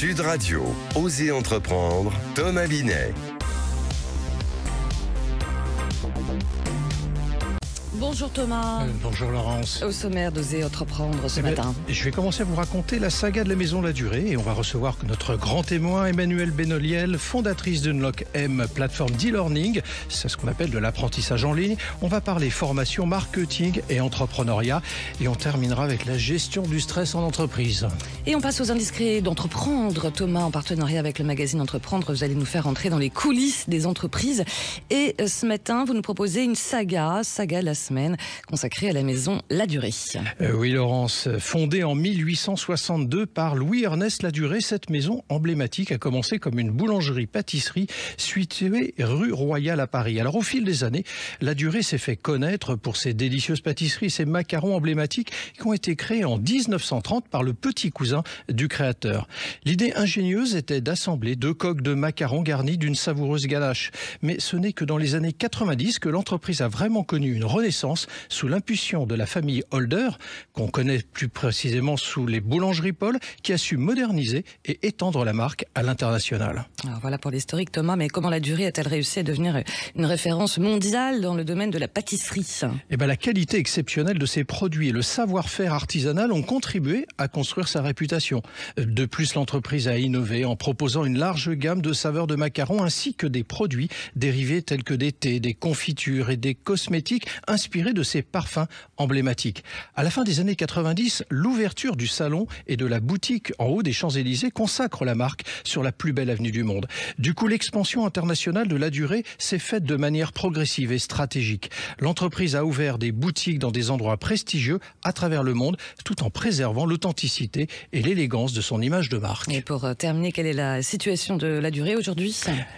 Sud Radio, Osez entreprendre, Thomas Binet. Bonjour Thomas. Euh, bonjour Laurence. Au sommaire d'oser entreprendre ce eh ben, matin. je vais commencer à vous raconter la saga de la maison La Durée et on va recevoir notre grand témoin Emmanuel Benoliel, fondatrice d'Unlock M, plateforme d'e-learning, c'est ce qu'on appelle de l'apprentissage en ligne. On va parler formation, marketing et entrepreneuriat et on terminera avec la gestion du stress en entreprise. Et on passe aux indiscrets d'entreprendre Thomas en partenariat avec le magazine Entreprendre, vous allez nous faire entrer dans les coulisses des entreprises et euh, ce matin, vous nous proposez une saga, saga la consacrée à la maison La Durée. Euh, oui, Laurence, fondée en 1862 par Louis-Ernest La Durée, cette maison emblématique a commencé comme une boulangerie-pâtisserie située rue Royale à Paris. Alors, au fil des années, La Durée s'est fait connaître pour ses délicieuses pâtisseries, ses macarons emblématiques qui ont été créés en 1930 par le petit cousin du créateur. L'idée ingénieuse était d'assembler deux coques de macarons garnies d'une savoureuse ganache. Mais ce n'est que dans les années 90 que l'entreprise a vraiment connu une renaissance sous l'impulsion de la famille Holder, qu'on connaît plus précisément sous les boulangeries Paul, qui a su moderniser et étendre la marque à l'international. voilà pour l'historique Thomas, mais comment la durée a-t-elle réussi à devenir une référence mondiale dans le domaine de la pâtisserie et eh bien la qualité exceptionnelle de ses produits et le savoir-faire artisanal ont contribué à construire sa réputation. De plus, l'entreprise a innové en proposant une large gamme de saveurs de macarons ainsi que des produits dérivés tels que des thés, des confitures et des cosmétiques inspirés inspiré de ses parfums emblématiques. À la fin des années 90, l'ouverture du salon et de la boutique en haut des Champs-Élysées consacre la marque sur la plus belle avenue du monde. Du coup, l'expansion internationale de la durée s'est faite de manière progressive et stratégique. L'entreprise a ouvert des boutiques dans des endroits prestigieux à travers le monde tout en préservant l'authenticité et l'élégance de son image de marque. Et pour euh, terminer, quelle est la situation de la durée aujourd'hui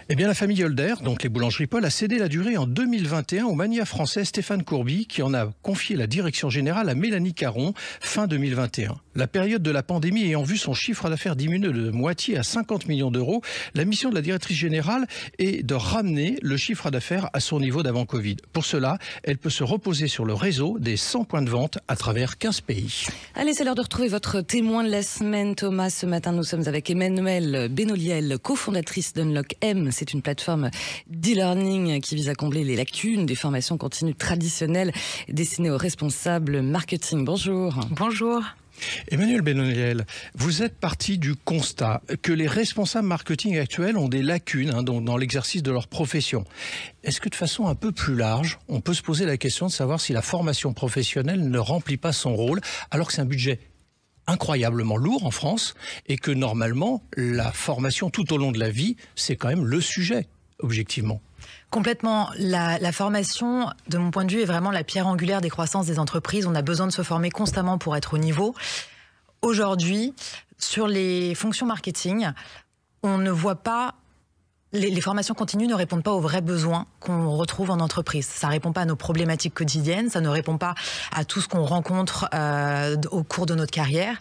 Eh bien, la famille Holder, donc les boulangeries Paul, a cédé la durée en 2021 au mania français Stéphane Courbet qui en a confié la direction générale à Mélanie Caron fin 2021. La période de la pandémie ayant vu son chiffre d'affaires diminuer de moitié à 50 millions d'euros, la mission de la directrice générale est de ramener le chiffre d'affaires à son niveau d'avant Covid. Pour cela, elle peut se reposer sur le réseau des 100 points de vente à travers 15 pays. Allez, c'est l'heure de retrouver votre témoin de la semaine, Thomas. Ce matin, nous sommes avec Emmanuel Benoliel, cofondatrice d'Unlock M. C'est une plateforme d'e-learning qui vise à combler les lacunes des formations continues traditionnelles destinée aux responsables marketing. Bonjour. Bonjour. Emmanuel Benoniel, vous êtes parti du constat que les responsables marketing actuels ont des lacunes hein, dans l'exercice de leur profession. Est-ce que de façon un peu plus large, on peut se poser la question de savoir si la formation professionnelle ne remplit pas son rôle alors que c'est un budget incroyablement lourd en France et que normalement la formation tout au long de la vie, c'est quand même le sujet, objectivement Complètement. La, formation, de mon point de vue, est vraiment la pierre angulaire des croissances des entreprises. On a besoin de se former constamment pour être au niveau. Aujourd'hui, sur les fonctions marketing, on ne voit pas... Les, formations continues ne répondent pas aux vrais besoins qu'on retrouve en entreprise. Ça ne répond pas à nos problématiques quotidiennes, ça ne répond pas à tout ce qu'on rencontre euh, au cours de notre carrière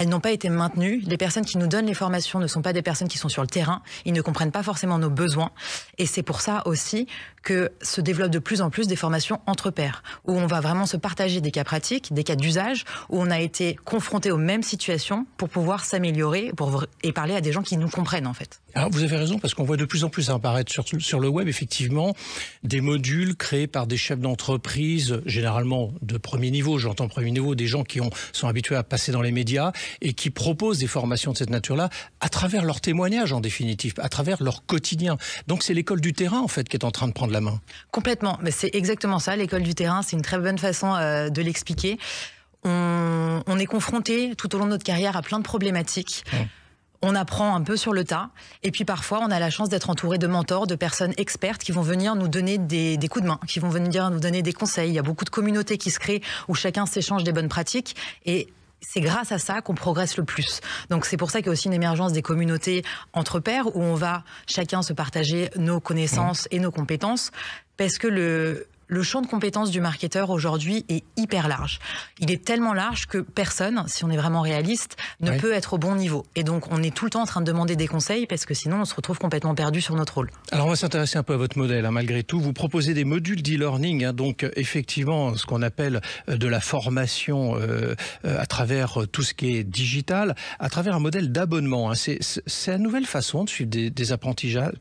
elles n'ont pas été maintenues. Les personnes qui nous donnent les formations ne sont pas des personnes qui sont sur le terrain. Ils ne comprennent pas forcément nos besoins. Et c'est pour ça aussi que se développent de plus en plus des formations entre pairs, où on va vraiment se partager des cas pratiques, des cas d'usage, où on a été confronté aux mêmes situations pour pouvoir s'améliorer et parler à des gens qui nous comprennent en fait. vous avez raison parce qu'on voit de plus en plus apparaître sur, le web effectivement des modules créés par des chefs d'entreprise, généralement de premier niveau, j'entends premier niveau, des gens qui sont habitués à passer dans les médias et qui proposent des formations de cette nature-là à travers leurs témoignages en définitive, à travers leur quotidien. Donc c'est l'école du terrain en fait qui est en train de prendre la main. Complètement, mais c'est exactement ça, l'école du terrain, c'est une très bonne façon euh, de l'expliquer. On, est confronté tout au long de notre carrière à plein de problématiques. on apprend un peu sur le tas. Et puis parfois, on a la chance d'être entouré de mentors, de personnes expertes qui vont venir nous donner des, des, coups de main, qui vont venir nous donner des conseils. Il y a beaucoup de communautés qui se créent où chacun s'échange des bonnes pratiques. Et c'est grâce à ça qu'on progresse le plus. Donc c'est pour ça qu'il y a aussi une émergence des communautés entre pairs où on va chacun se partager nos connaissances et nos compétences parce que le le champ de compétences du marketeur aujourd'hui est hyper large. Il est tellement large que personne, si on est vraiment réaliste, ne peut être au bon niveau. Et donc, on est tout le temps en train de demander des conseils parce que sinon, on se retrouve complètement perdu sur notre rôle. Alors, on va s'intéresser un peu à votre modèle. Hein, malgré tout, vous proposez des modules d'e-learning, hein, donc euh, effectivement, ce qu'on appelle euh, de la formation euh, à travers tout ce qui est digital, à travers un modèle d'abonnement. Hein. C'est une nouvelle façon de suivre des, apprentissages,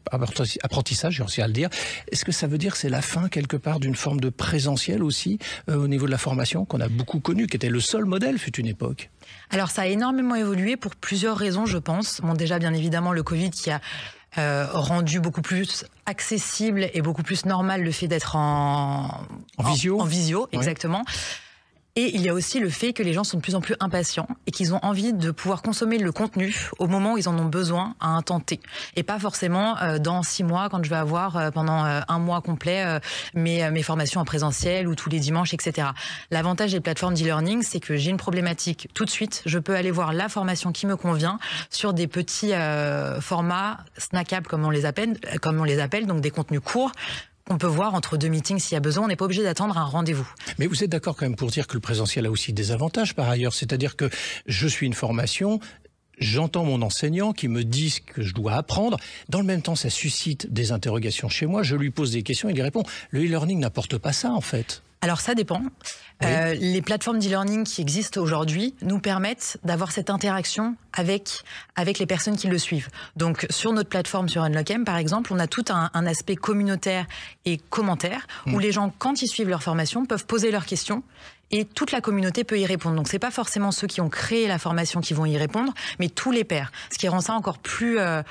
j'ai aussi à le dire. Est-ce que ça veut dire c'est la fin quelque part d'une forme de présentiel aussi euh, au niveau de la formation qu'on a beaucoup connue, qui était le seul modèle, fut une époque Alors ça a énormément évolué pour plusieurs raisons, je pense. déjà, bien évidemment, le Covid qui a euh, rendu beaucoup plus accessible et beaucoup plus normal le fait d'être en, visio. En visio, exactement. Et il y a aussi le fait que les gens sont de plus en plus impatients et qu'ils ont envie de pouvoir consommer le contenu au moment où ils en ont besoin à un temps T. Et pas forcément euh, dans six mois quand je vais avoir euh, pendant euh, un mois complet mes, mes formations en présentiel ou tous les dimanches, etc. L'avantage des plateformes d'e-learning, c'est que j'ai une problématique tout de suite. Je peux aller voir la formation qui me convient sur des petits formats snackables comme on les appelle, comme on les appelle donc des contenus courts on peut voir entre deux meetings s'il y a besoin. On n'est pas obligé d'attendre un rendez-vous. Mais vous êtes d'accord quand même pour dire que le présentiel a aussi des avantages par ailleurs. C'est-à-dire que je suis une formation, j'entends mon enseignant qui me dit ce que je dois apprendre. Dans le même temps, ça suscite des interrogations chez moi. Je lui pose des questions, il répond. Le e-learning n'apporte pas ça, en fait. Alors ça dépend. Euh, les plateformes d'e-learning qui existent aujourd'hui nous permettent d'avoir cette interaction avec, avec les personnes qui le suivent. Donc sur notre plateforme, sur UnlockM par exemple, on a tout un, aspect communautaire et commentaire où mm. les gens, quand ils suivent leur formation, peuvent poser leurs questions et toute la communauté peut y répondre. Donc c'est pas forcément ceux qui ont créé la formation qui vont y répondre, mais tous les pairs. Ce qui rend ça encore plus euh,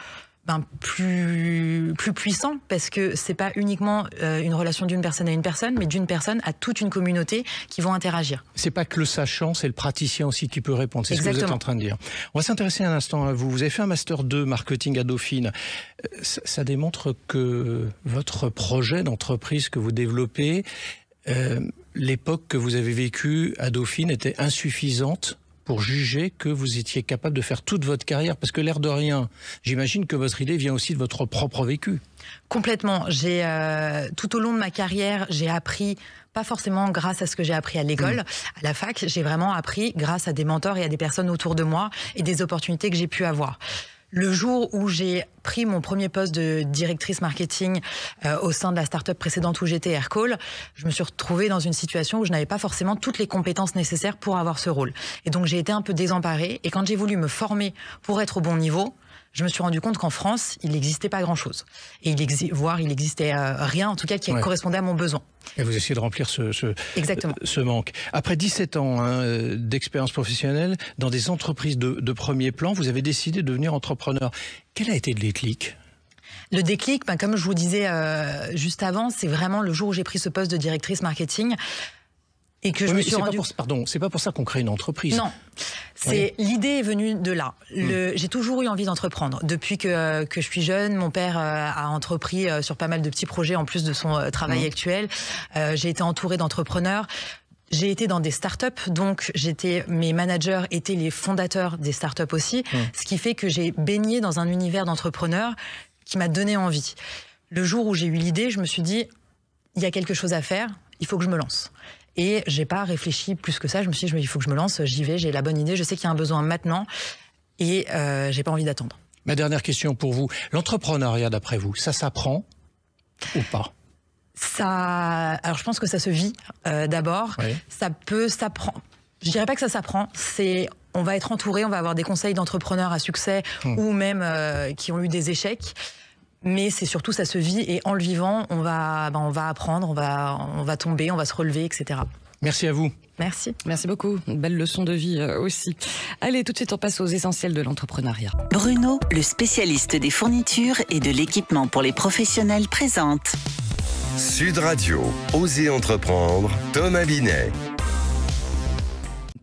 ben, plus, plus puissant parce que c'est pas uniquement euh, une relation d'une personne à une personne, mais d'une personne à toute une communauté qui vont interagir. C'est pas que le sachant, c'est le praticien aussi qui peut répondre. C'est ce que vous êtes en train de dire. On va s'intéresser un instant à vous. Vous avez fait un master 2 marketing à Dauphine. Euh, ça, démontre que votre projet d'entreprise que vous développez, euh, l'époque que vous avez vécue à Dauphine était insuffisante pour juger que vous étiez capable de faire toute votre carrière Parce que l'air de rien, j'imagine que votre idée vient aussi de votre propre vécu. Complètement. J'ai euh, tout au long de ma carrière, j'ai appris pas forcément grâce à ce que j'ai appris à l'école, mm. à la fac. J'ai vraiment appris grâce à des mentors et à des personnes autour de moi et des opportunités que j'ai pu avoir le jour où j'ai pris mon premier poste de directrice marketing euh, au sein de la start-up précédente où j'étais Aircall, je me suis retrouvée dans une situation où je n'avais pas forcément toutes les compétences nécessaires pour avoir ce rôle. Et donc j'ai été un peu désemparée. Et quand j'ai voulu me former pour être au bon niveau, je me suis rendu compte qu'en France, il n'existait pas grand-chose. Et voire il n'existait euh, rien, en tout cas, qui correspondait à mon besoin. Et vous essayez de remplir ce, euh, manque. Après 17 ans hein, euh, d'expérience professionnelle, dans des entreprises de, premier plan, vous avez décidé de devenir entrepreneur. Quel a été le déclic le déclic, ben, comme je vous disais juste avant, c'est vraiment le jour où j'ai pris ce poste de directrice marketing. Et que je me suis pardon, c'est pas pour ça qu'on crée une entreprise. Non, c'est l'idée est venue de là. Hmm. J'ai toujours eu envie d'entreprendre depuis que, euh, je suis jeune. Mon père euh, a entrepris euh, sur pas mal de petits projets en plus de son travail hmm. actuel. J'ai été entourée d'entrepreneurs. J'ai été dans des startups, donc j'étais, mes managers étaient les fondateurs des startups aussi, hmm. ce qui fait que j'ai baigné dans un univers d'entrepreneurs qui m'a donné envie. Le jour où j'ai eu l'idée, je me suis dit, il y a quelque chose à faire, il faut que je me lance. Et j'ai pas réfléchi plus que ça. Je me suis dit, il faut que je me lance, j'y vais, j'ai la bonne idée, je sais qu'il y a un besoin maintenant et euh, j'ai pas envie d'attendre. Ma dernière question pour vous. L'entrepreneuriat, d'après vous, ça s'apprend ou pas ça, alors je pense que ça se vit euh, d'abord. Ça peut s'apprendre. Je dirais pas que ça s'apprend. C'est on va être entouré, on va avoir des conseils d'entrepreneurs à succès hmm. ou même euh, qui ont eu des échecs mais c'est surtout ça se vit et en le vivant, on va, ben, apprendre, on va, tomber, on va se relever, etc. Merci à vous. Merci. Merci beaucoup. belle leçon de vie euh, aussi. Allez, tout de suite, on passe aux essentiels de l'entrepreneuriat. Bruno, le spécialiste des fournitures et de l'équipement pour les professionnels, présente. Sud Radio, osez Entreprendre, Thomas Binet.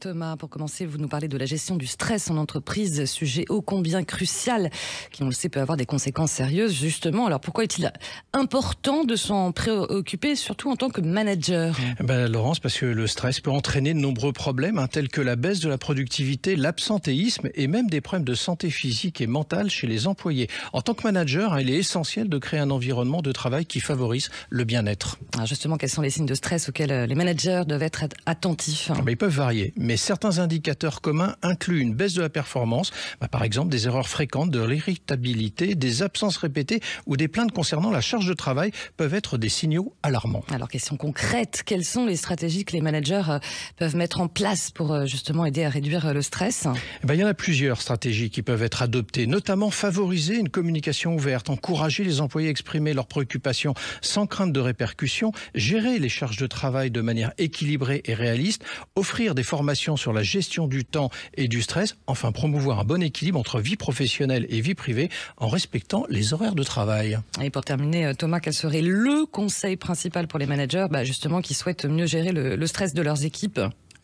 Thomas, pour commencer, vous nous parlez de la gestion du stress en entreprise, sujet ô combien crucial, qui on le sait peut avoir des conséquences sérieuses, justement. Alors pourquoi est-il important de s'en préoccuper, surtout en tant que manager eh ben, Laurence, parce que le stress peut entraîner de nombreux problèmes, hein, tels que la baisse de la productivité, l'absentéisme et même des problèmes de santé physique et mentale chez les employés. En tant que manager, hein, il est essentiel de créer un environnement de travail qui favorise le bien-être. justement, quels sont les signes de stress auxquels euh, les managers doivent être attentifs ah ben, Ils peuvent varier, mais certains indicateurs communs incluent une baisse de la performance, bah, par exemple des erreurs fréquentes, de l'irritabilité, des absences répétées ou des plaintes concernant la charge de travail peuvent être des signaux alarmants. Alors question concrète, quelles sont les stratégies que les managers euh, peuvent mettre en place pour euh, justement aider à réduire euh, le stress eh bien, Il y en a plusieurs stratégies qui peuvent être adoptées, notamment favoriser une communication ouverte, encourager les employés à exprimer leurs préoccupations sans crainte de répercussions, gérer les charges de travail de manière équilibrée et réaliste, offrir des formations sur la gestion du temps et du stress, enfin promouvoir un bon équilibre entre vie professionnelle et vie privée en respectant les horaires de travail. Et pour terminer, euh, Thomas, quel serait le conseil principal pour les managers bah, justement qui souhaitent mieux gérer le stress de leurs équipes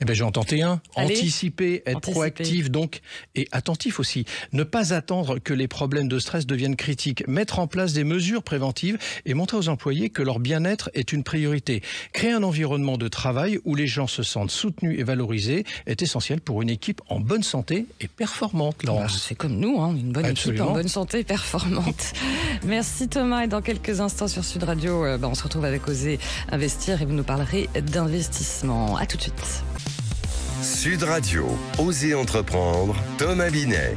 j'ai eh bien, un. anticiper, être proactif donc et attentif aussi. Ne pas attendre que les problèmes de stress deviennent critiques. Mettre en place des mesures préventives et montrer aux employés que leur bien-être est une priorité. Créer un environnement de travail où les gens se sentent soutenus et valorisés est essentiel pour une équipe en bonne santé et performante. Bah, c'est comme nous, hein, une bonne équipe en bonne santé et performante. Merci Thomas. Et dans quelques instants sur Sud Radio, euh, bah, on se retrouve avec Oser Investir et vous nous parlerez d'investissement. À tout de suite. Sud Radio, Osez entreprendre, Thomas Binet.